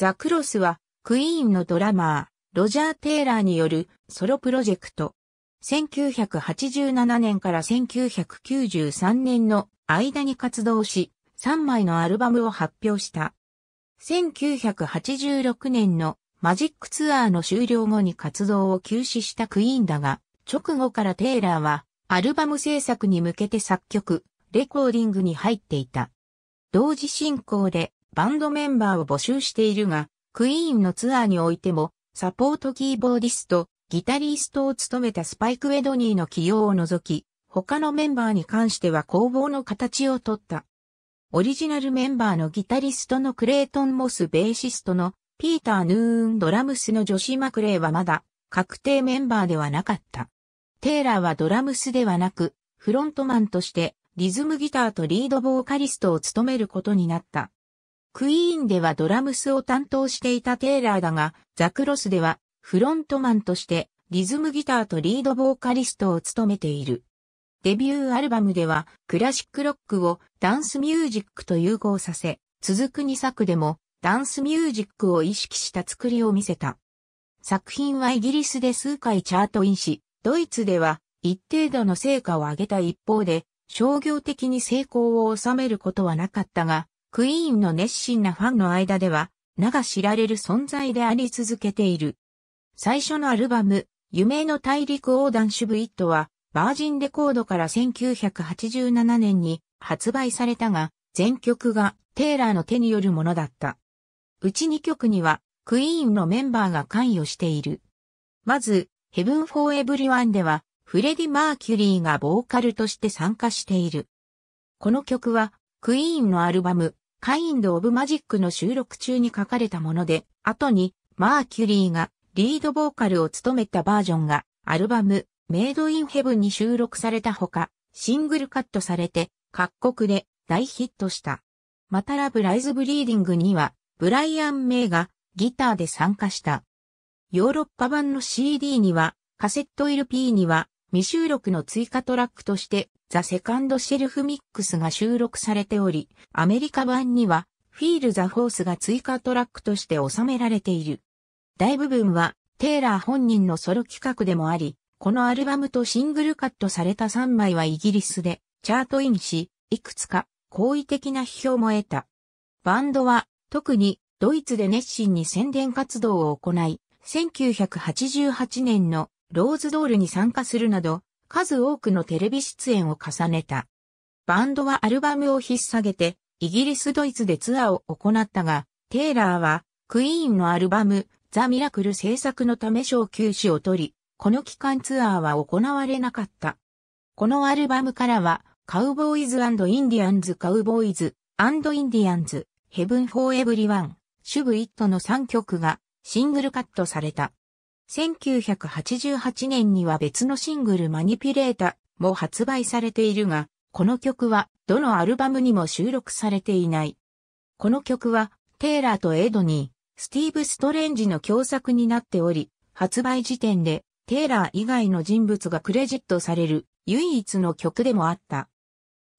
ザ・クロスは、クイーンのドラマー、ロジャー・テイラーによるソロプロジェクト。1987年から1993年の間に活動し、3枚のアルバムを発表した。1986年のマジックツアーの終了後に活動を休止したクイーンだが、直後からテイラーはアルバム制作に向けて作曲、レコーディングに入っていた。同時進行でバンドメンバーを募集しているが、クイーンのツアーにおいても、サポートキーボーディスト、ギタリストを務めたスパイク・エドニーの起用を除き、他のメンバーに関しては工房の形をとった。オリジナルメンバーのギタリストのクレイトン・モスベーシストのピーター・ヌーン・ドラムスのジョシ・マクレイはまだ確定メンバーではなかった。テイラーはドラムスではなくフロントマンとしてリズムギターとリードボーカリストを務めることになった。クイーンではドラムスを担当していたテイラーだが、ザクロスではフロントマンとしてリズムギターとリードボーカリストを務めている。デビューアルバムではクラシックロックをダンスミュージックと融合させ、続く2作でもダンスミュージックを意識した作りを見せた。作品はイギリスで数回チャートインし、ドイツでは一定度の成果を上げた一方で、商業的に成功を収めることはなかったが、クイーンの熱心なファンの間では、名が知られる存在であり続けている。最初のアルバム、夢の大陸横断シュブイットは、バージンレコードから1987年に発売されたが、全曲がテイラーの手によるものだった。うち2曲には、クイーンのメンバーが関与している。まず、ヘブン・フォー・エブリワンでは、フレディ・マーキュリーがボーカルとして参加している。この曲は、クイーンのアルバム、カインド・オブ・マジックの収録中に書かれたもので、後にマーキュリーがリードボーカルを務めたバージョンがアルバムメイド・イン・ヘブンに収録されたほか、シングルカットされて各国で大ヒットした。またラブ・ライズ・ブリーディングにはブライアン・メイがギターで参加した。ヨーロッパ版の CD にはカセット LP には未収録の追加トラックとしてザ・セカンド・シェルフ・ミックスが収録されており、アメリカ版には、フィール・ザ・フォースが追加トラックとして収められている。大部分は、テイラー本人のソロ企画でもあり、このアルバムとシングルカットされた3枚はイギリスでチャートインし、いくつか好意的な批評も得た。バンドは特にドイツで熱心に宣伝活動を行い、1988年のローズドールに参加するなど、数多くのテレビ出演を重ねた。バンドはアルバムを引っ提げて、イギリス・ドイツでツアーを行ったが、テイラーは、クイーンのアルバム、ザ・ミラクル制作のため小休止を取り、この期間ツアーは行われなかった。このアルバムからは、カウボーイズインディアンズ・カウボーイズインディアンズ、ヘブン・フォー・エブリワン、シュブ・イットの3曲がシングルカットされた。1988年には別のシングルマニピュレータも発売されているが、この曲はどのアルバムにも収録されていない。この曲はテイラーとエドニー、スティーブ・ストレンジの共作になっており、発売時点でテイラー以外の人物がクレジットされる唯一の曲でもあった。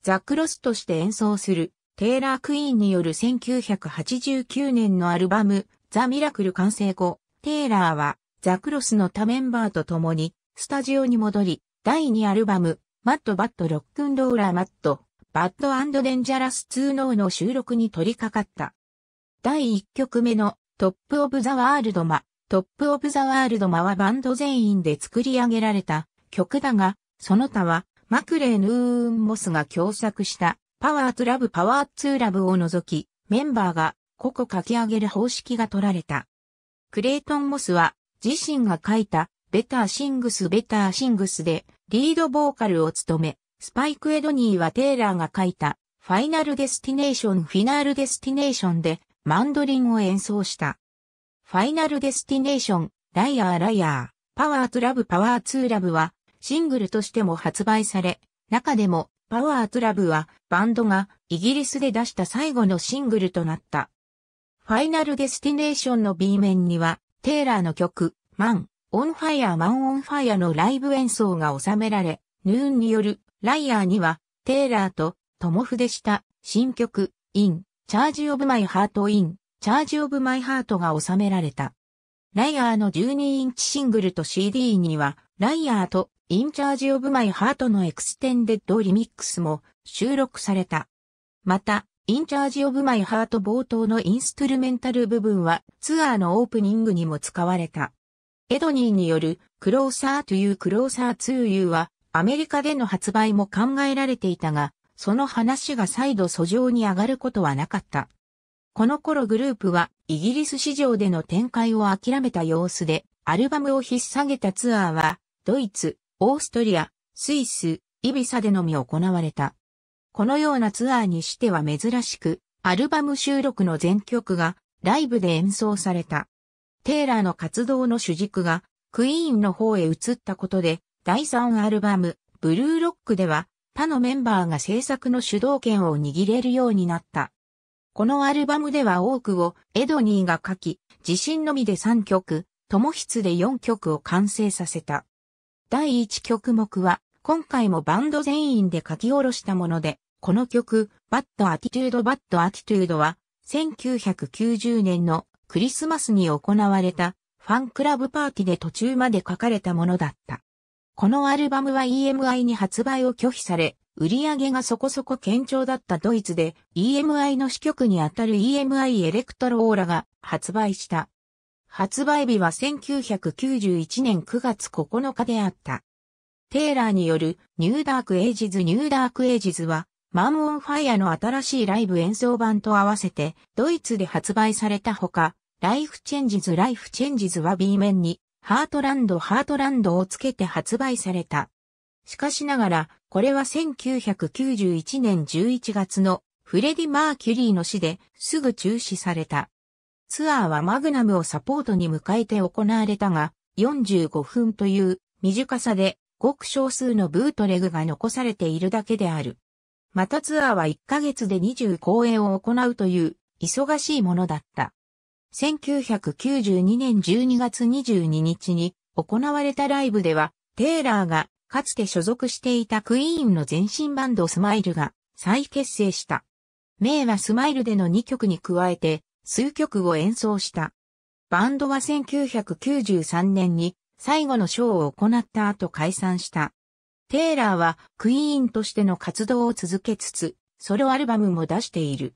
ザ・クロスとして演奏するテイラー・クイーンによる1989年のアルバムザ・ミラクル完成後、テイラーはザクロスの他メンバーと共に、スタジオに戻り、第2アルバム、マッドバッドロックンローラーマッド、バッドデンジャラス2ノーの収録に取り掛かった。第1曲目のトップオブザワールドマ、トップオブザワールドマはバンド全員で作り上げられた曲だが、その他はマクレー・ヌーン・モスが共作したパワーツラブパワーツーラブを除き、メンバーが個々書き上げる方式が取られた。クレイトン・モスは自身が書いたベターシングスベターシングスでリードボーカルを務め、スパイク・エドニーはテイラーが書いたファイナルデスティネーションフィナールデスティネーションでマンドリンを演奏した。ファイナルデスティネーション、ライアーライアー、パワートラブパワーツーラブはシングルとしても発売され、中でもパワートラブはバンドがイギリスで出した最後のシングルとなった。ファイナルデスティネーションの B 面にはテイラーの曲、マン、オンファイアマンオンファイアのライブ演奏が収められ、ヌーンによるライアーには、テイラーと友でした新曲、イン、チャージオブマイハートイン、チャージオブマイハートが収められた。ライアーの12インチシングルと CD には、ライアーとインチャージオブマイハートのエクステンデッドリミックスも収録された。また、インチャージオブマイハート冒頭のインストゥルメンタル部分はツアーのオープニングにも使われた。エドニーによるクローサーというクローサー2 u はアメリカでの発売も考えられていたが、その話が再度訴状に上がることはなかった。この頃グループはイギリス市場での展開を諦めた様子で、アルバムを引っ提げたツアーは、ドイツ、オーストリア、スイス、イビサでのみ行われた。このようなツアーにしては珍しく、アルバム収録の全曲がライブで演奏された。テイラーの活動の主軸がクイーンの方へ移ったことで、第3アルバム、ブルーロックでは、他のメンバーが制作の主導権を握れるようになった。このアルバムでは多くをエドニーが書き、自身のみで3曲、友筆で4曲を完成させた。第1曲目は、今回もバンド全員で書き下ろしたもので、この曲、バッドアティチュードバッドアティチュードは、1990年のクリスマスに行われたファンクラブパーティーで途中まで書かれたものだった。このアルバムは EMI に発売を拒否され、売り上げがそこそこ堅調だったドイツで EMI の支局にあたる EMI エレクトロオーラが発売した。発売日は1991年9月9日であった。テイラーによるニューダークエイジズニューダークエイジズはマンオンファイアの新しいライブ演奏版と合わせてドイツで発売されたほかライフチェンジズライフチェンジズは B 面にハートランドハートランドをつけて発売された。しかしながら、これは1991年11月のフレディ・マーキュリーの死ですぐ中止された。ツアーはマグナムをサポートに迎えて行われたが、45分という短さでごく少数のブートレグが残されているだけである。またツアーは1ヶ月で20公演を行うという忙しいものだった。1992年12月22日に行われたライブでは、テイラーがかつて所属していたクイーンの前身バンドスマイルが再結成した。名はスマイルでの2曲に加えて数曲を演奏した。バンドは1993年に最後のショーを行った後解散した。テイラーはクイーンとしての活動を続けつつ、ソロアルバムも出している。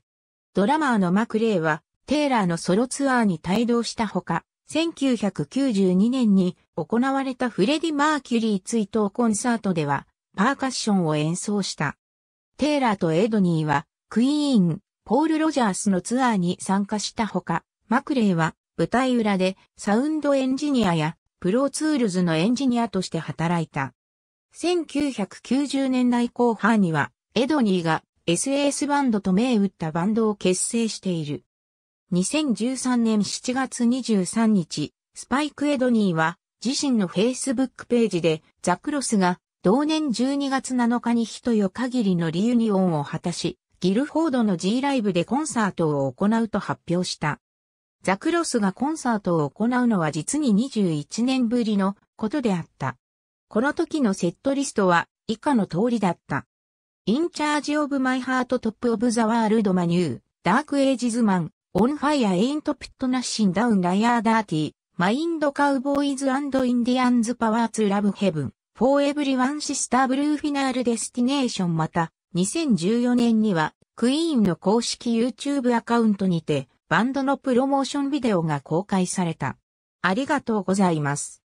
ドラマーのマクレイは、テイラーのソロツアーに帯同したほか、1992年に行われたフレディ・マーキュリー追悼コンサートでは、パーカッションを演奏した。テイラーとエドニーは、クイーン、ポール・ロジャースのツアーに参加したほか、マクレイは舞台裏でサウンドエンジニアやプロツールズのエンジニアとして働いた。1990年代後半には、エドニーが SAS バンドと銘打ったバンドを結成している。2013年7月23日、スパイク・エドニーは自身の Facebook ページでザ・クロスが同年12月7日に人よ限りのリユニオンを果たし、ギルフォードの G ライブでコンサートを行うと発表した。ザクロスがコンサートを行うのは実に21年ぶりのことであった。この時のセットリストは以下の通りだった。In Charge of My Heart Top of the World Manu, Dark Ages Man, On Fire Ain't Pit Nashing Down Liar Dirty, Mind Cowboys and Indians Powers Love Heaven, For Everyone Sister Blue Final Destination また、2014年には、クイーンの公式 YouTube アカウントにて、バンドのプロモーションビデオが公開された。ありがとうございます。